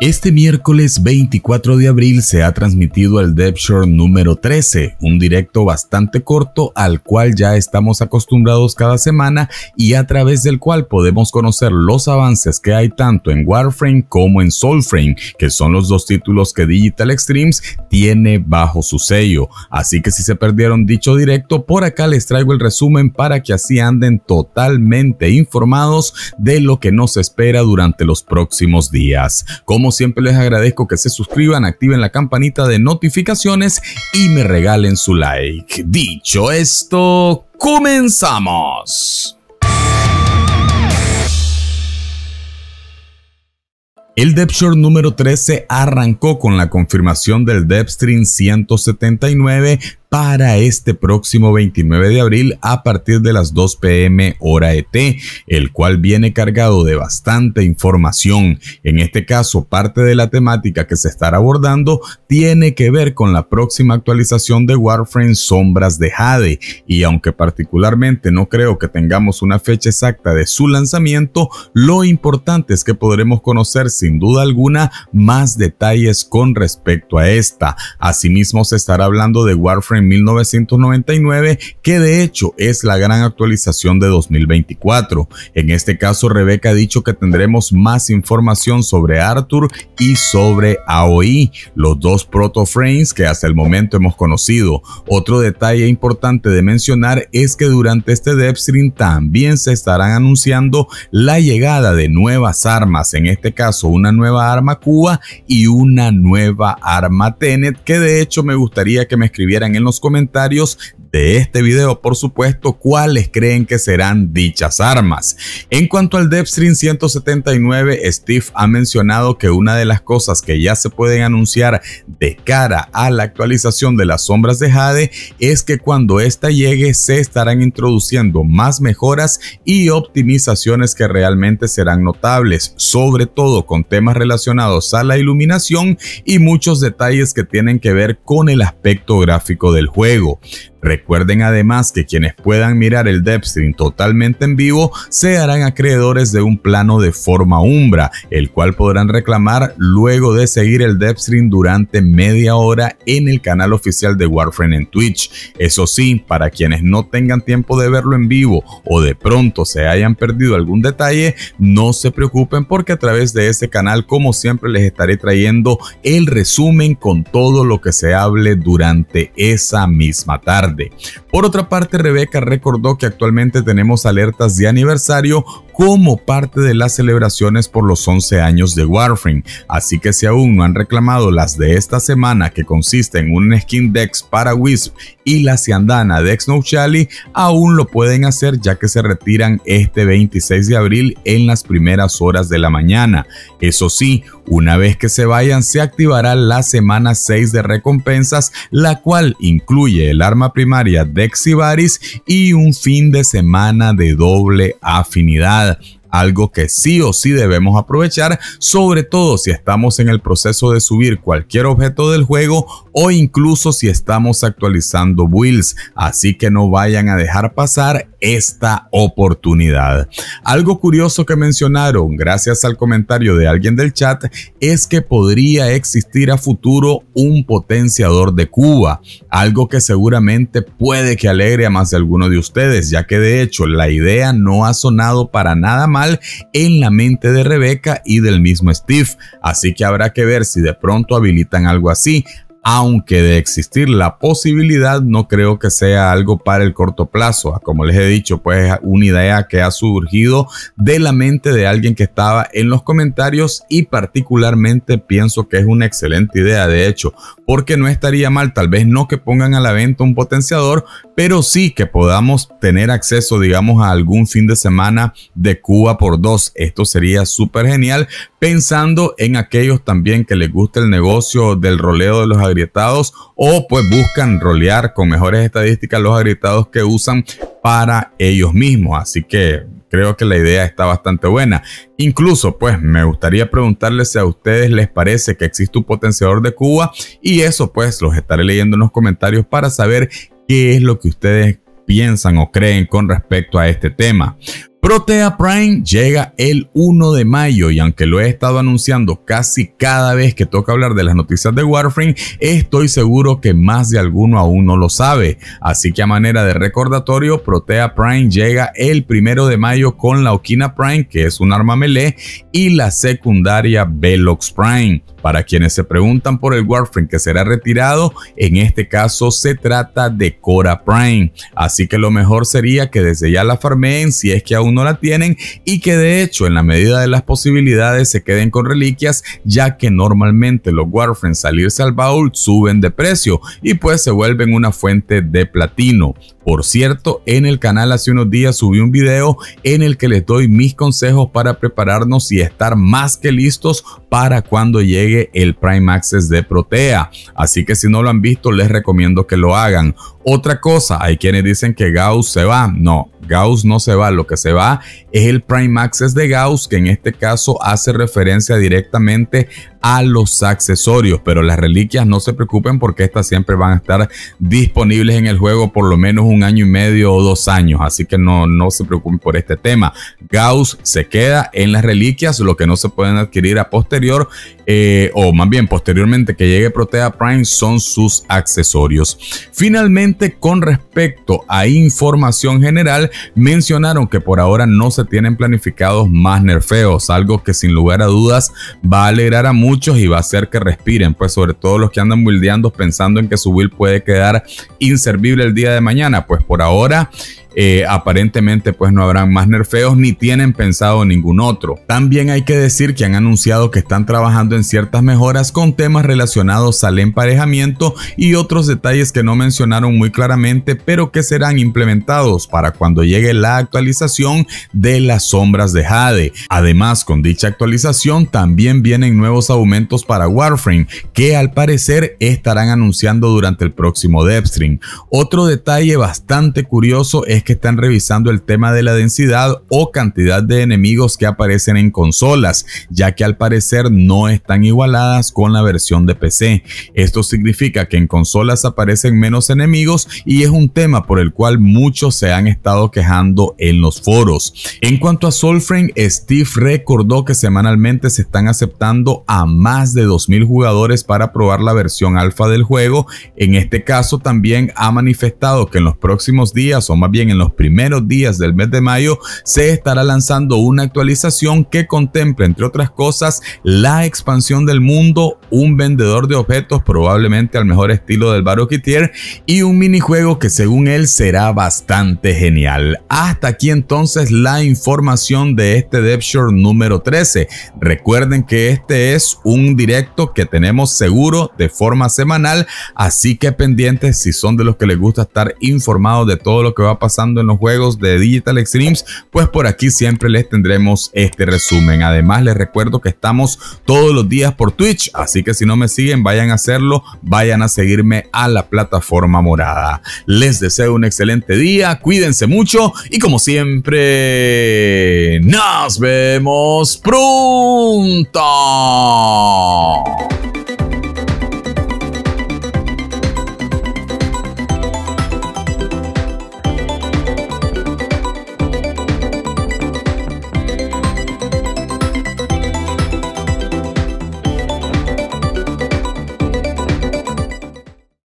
Este miércoles 24 de abril se ha transmitido el Dev Shore número 13, un directo bastante corto al cual ya estamos acostumbrados cada semana y a través del cual podemos conocer los avances que hay tanto en Warframe como en Soulframe, que son los dos títulos que Digital Extremes tiene bajo su sello. Así que si se perdieron dicho directo, por acá les traigo el resumen para que así anden totalmente informados de lo que nos espera durante los próximos días. Como siempre les agradezco que se suscriban, activen la campanita de notificaciones y me regalen su like. Dicho esto, comenzamos. El Short número 13 arrancó con la confirmación del DevStream 179 para este próximo 29 de abril a partir de las 2 pm hora ET, el cual viene cargado de bastante información. En este caso, parte de la temática que se estará abordando tiene que ver con la próxima actualización de Warframe Sombras de Jade, y aunque particularmente no creo que tengamos una fecha exacta de su lanzamiento, lo importante es que podremos conocer sin duda alguna más detalles con respecto a esta. Asimismo, se estará hablando de Warframe 1999, que de hecho es la gran actualización de 2024. En este caso, Rebeca ha dicho que tendremos más información sobre Arthur y sobre AOI, los dos protoframes que hasta el momento hemos conocido. Otro detalle importante de mencionar es que durante este DevStream también se estarán anunciando la llegada de nuevas armas, en este caso una nueva arma Cuba y una nueva arma Tenet, que de hecho me gustaría que me escribieran en los comentarios de este video, por supuesto, cuáles creen que serán dichas armas. En cuanto al DevStream 179, Steve ha mencionado que una de las cosas que ya se pueden anunciar de cara a la actualización de las sombras de Jade es que cuando esta llegue se estarán introduciendo más mejoras y optimizaciones que realmente serán notables, sobre todo con temas relacionados a la iluminación y muchos detalles que tienen que ver con el aspecto gráfico del juego. Recuerden además que quienes puedan mirar el DevStream totalmente en vivo se harán acreedores de un plano de forma umbra, el cual podrán reclamar luego de seguir el DevStream durante media hora en el canal oficial de Warframe en Twitch. Eso sí, para quienes no tengan tiempo de verlo en vivo o de pronto se hayan perdido algún detalle, no se preocupen porque a través de este canal, como siempre, les estaré trayendo el resumen con todo lo que se hable durante esa misma tarde. Por otra parte, Rebeca recordó que actualmente tenemos alertas de aniversario como parte de las celebraciones por los 11 años de Warframe, así que si aún no han reclamado las de esta semana que consiste en un skin Dex para Wisp y la Ciandana dex no aún lo pueden hacer ya que se retiran este 26 de abril en las primeras horas de la mañana. Eso sí, una vez que se vayan se activará la semana 6 de recompensas, la cual incluye el arma primaria Dexivaris y un fin de semana de doble afinidad algo que sí o sí debemos aprovechar, sobre todo si estamos en el proceso de subir cualquier objeto del juego o incluso si estamos actualizando builds, así que no vayan a dejar pasar esta oportunidad. Algo curioso que mencionaron gracias al comentario de alguien del chat es que podría existir a futuro un potenciador de Cuba, algo que seguramente puede que alegre a más de alguno de ustedes, ya que de hecho la idea no ha sonado para nada mal en la mente de Rebeca y del mismo Steve, así que habrá que ver si de pronto habilitan algo así, aunque de existir la posibilidad, no creo que sea algo para el corto plazo. Ah, como les he dicho, pues una idea que ha surgido de la mente de alguien que estaba en los comentarios y particularmente pienso que es una excelente idea, de hecho, porque no estaría mal, tal vez no que pongan a la venta un potenciador, pero sí que podamos tener acceso, digamos, a algún fin de semana de Cuba por dos. Esto sería súper genial, pensando en aquellos también que les gusta el negocio del roleo de los agrietados o pues buscan rolear con mejores estadísticas los agrietados que usan para ellos mismos. Así que creo que la idea está bastante buena. Incluso, pues, me gustaría preguntarles si a ustedes les parece que existe un potenciador de Cuba y eso, pues, los estaré leyendo en los comentarios para saber qué es lo que ustedes piensan o creen con respecto a este tema. Protea Prime llega el 1 de mayo y aunque lo he estado anunciando casi cada vez que toca hablar de las noticias de Warframe, estoy seguro que más de alguno aún no lo sabe. Así que a manera de recordatorio, Protea Prime llega el 1 de mayo con la Okina Prime, que es un arma melee, y la secundaria Velox Prime. Para quienes se preguntan por el Warframe que será retirado, en este caso se trata de Cora Prime. Así que lo mejor sería que desde ya la farmen si es que aún no la tienen y que de hecho en la medida de las posibilidades se queden con reliquias ya que normalmente los Warframes salirse al baúl suben de precio y pues se vuelven una fuente de platino. Por cierto, en el canal hace unos días subí un video en el que les doy mis consejos para prepararnos y estar más que listos para cuando llegue el Prime Access de Protea. Así que si no lo han visto, les recomiendo que lo hagan. Otra cosa, hay quienes dicen que Gauss se va. No, Gauss no se va, lo que se va es el prime access de Gauss, que en este caso hace referencia directamente a los accesorios, pero las reliquias no se preocupen porque estas siempre van a estar disponibles en el juego por lo menos un año y medio o dos años, así que no, no se preocupen por este tema. Gauss se queda en las reliquias, lo que no se pueden adquirir a posterior, eh, o más bien posteriormente que llegue Protea Prime, son sus accesorios. Finalmente, con respecto a información general, mencionaron que por ahora no se tienen planificados más nerfeos, algo que sin lugar a dudas va a alegrar a muchos y va a hacer que respiren, pues sobre todo los que andan buildeando pensando en que su build puede quedar inservible el día de mañana, pues por ahora eh, aparentemente pues no habrán más nerfeos ni tienen pensado ningún otro. También hay que decir que han anunciado que están trabajando en ciertas mejoras con temas relacionados al emparejamiento y otros detalles que no mencionaron muy claramente pero que serán implementados para cuando llegue la actualización de las sombras de Jade. Además con dicha actualización también vienen nuevos aumentos para Warframe que al parecer estarán anunciando durante el próximo DevStream. Otro detalle bastante curioso es que están revisando el tema de la densidad o cantidad de enemigos que aparecen en consolas, ya que al parecer no están igualadas con la versión de PC. Esto significa que en consolas aparecen menos enemigos y es un tema por el cual muchos se han estado quejando en los foros. En cuanto a Soulframe, Steve recordó que semanalmente se están aceptando a más de 2.000 jugadores para probar la versión alfa del juego. En este caso también ha manifestado que en los próximos días o más bien en los primeros días del mes de mayo se estará lanzando una actualización que contempla, entre otras cosas, la expansión del mundo, un vendedor de objetos probablemente al mejor estilo del Baroquitier y un minijuego que según él será bastante genial. Hasta aquí entonces la información de este DevShore número 13. Recuerden que este es un directo que tenemos seguro de forma semanal, así que pendientes si son de los que les gusta estar informados de todo lo que va pasando en los juegos de Digital Extremes, pues por aquí siempre les tendremos este resumen. Además, les recuerdo que estamos todos los días por Twitch, así que si no me siguen, vayan a hacerlo, vayan a seguirme a la plataforma morada. Les deseo un excelente día, cuídense mucho y como siempre, nos vemos pronto.